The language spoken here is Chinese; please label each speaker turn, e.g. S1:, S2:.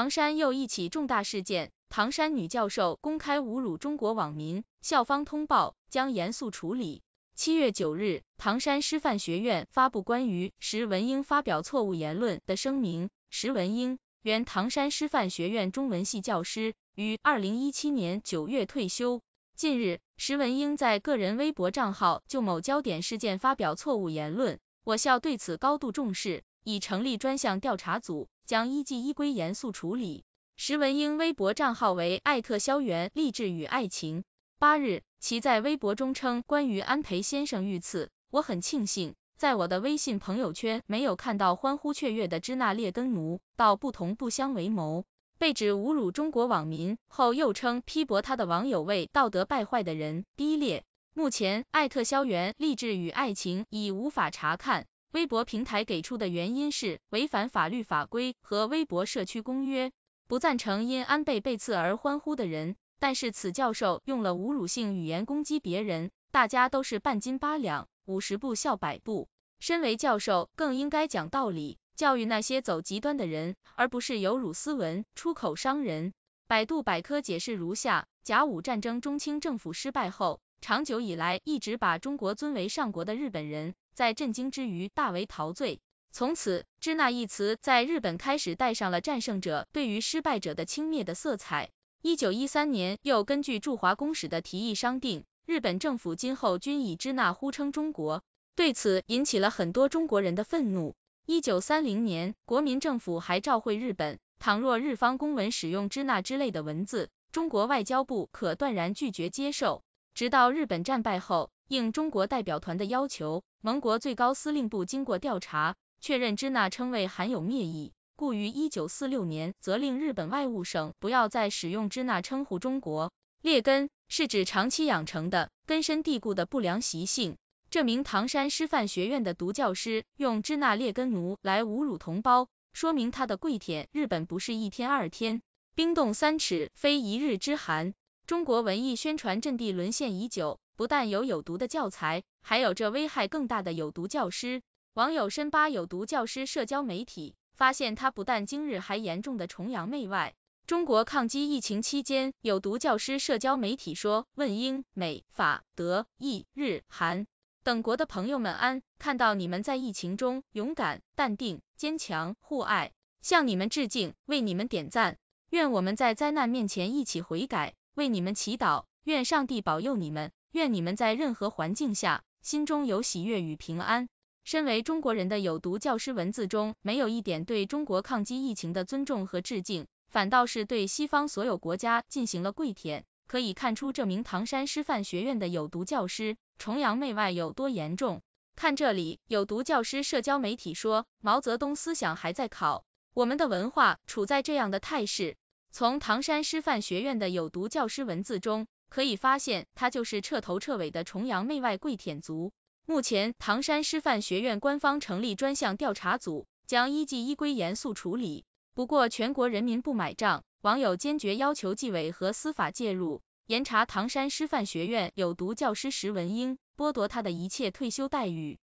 S1: 唐山又一起重大事件，唐山女教授公开侮辱中国网民，校方通报将严肃处理。七月九日，唐山师范学院发布关于石文英发表错误言论的声明。石文英，原唐山师范学院中文系教师，于二零一七年九月退休。近日，石文英在个人微博账号就某焦点事件发表错误言论，我校对此高度重视。已成立专项调查组，将依纪依规严肃处理。石文英微博账号为艾特萧元励志与爱情。八日，其在微博中称，关于安培先生遇刺，我很庆幸，在我的微信朋友圈没有看到欢呼雀跃的支那劣根奴。道不同不相为谋，被指侮辱中国网民后，又称批驳他的网友为道德败坏的人、低劣。目前，艾特萧元励志与爱情已无法查看。微博平台给出的原因是违反法律法规和微博社区公约，不赞成因安倍被刺而欢呼的人。但是此教授用了侮辱性语言攻击别人，大家都是半斤八两，五十步笑百步。身为教授更应该讲道理，教育那些走极端的人，而不是有辱斯文、出口伤人。百度百科解释如下：甲午战争中清政府失败后。长久以来一直把中国尊为上国的日本人，在震惊之余大为陶醉。从此，“支那”一词在日本开始带上了战胜者对于失败者的轻蔑的色彩。一九一三年，又根据驻华公使的提议商定，日本政府今后均以“支那”呼称中国，对此引起了很多中国人的愤怒。一九三零年，国民政府还召会日本，倘若日方公文使用“支那”之类的文字，中国外交部可断然拒绝接受。直到日本战败后，应中国代表团的要求，盟国最高司令部经过调查，确认支那称谓含有蔑意，故于一九四六年责令日本外务省不要再使用支那称呼中国。劣根是指长期养成的、根深蒂固的不良习性。这名唐山师范学院的毒教师用“支那劣根奴”来侮辱同胞，说明他的跪舔日本不是一天二天，冰冻三尺非一日之寒。中国文艺宣传阵地沦陷已久，不但有有毒的教材，还有这危害更大的有毒教师。网友深扒有毒教师社交媒体，发现他不但今日还严重的崇洋媚外。中国抗击疫情期间，有毒教师社交媒体说：“问英美法德意日韩等国的朋友们安，看到你们在疫情中勇敢、淡定、坚强、互爱，向你们致敬，为你们点赞。愿我们在灾难面前一起悔改。”为你们祈祷，愿上帝保佑你们，愿你们在任何环境下，心中有喜悦与平安。身为中国人的有毒教师，文字中没有一点对中国抗击疫情的尊重和致敬，反倒是对西方所有国家进行了跪舔。可以看出，这名唐山师范学院的有毒教师崇洋媚外有多严重。看这里，有毒教师社交媒体说，毛泽东思想还在考，我们的文化处在这样的态势。从唐山师范学院的有毒教师文字中，可以发现他就是彻头彻尾的崇洋媚外跪舔族。目前，唐山师范学院官方成立专项调查组，将依纪依规严肃处理。不过，全国人民不买账，网友坚决要求纪委和司法介入，严查唐山师范学院有毒教师石文英，剥夺他的一切退休待遇。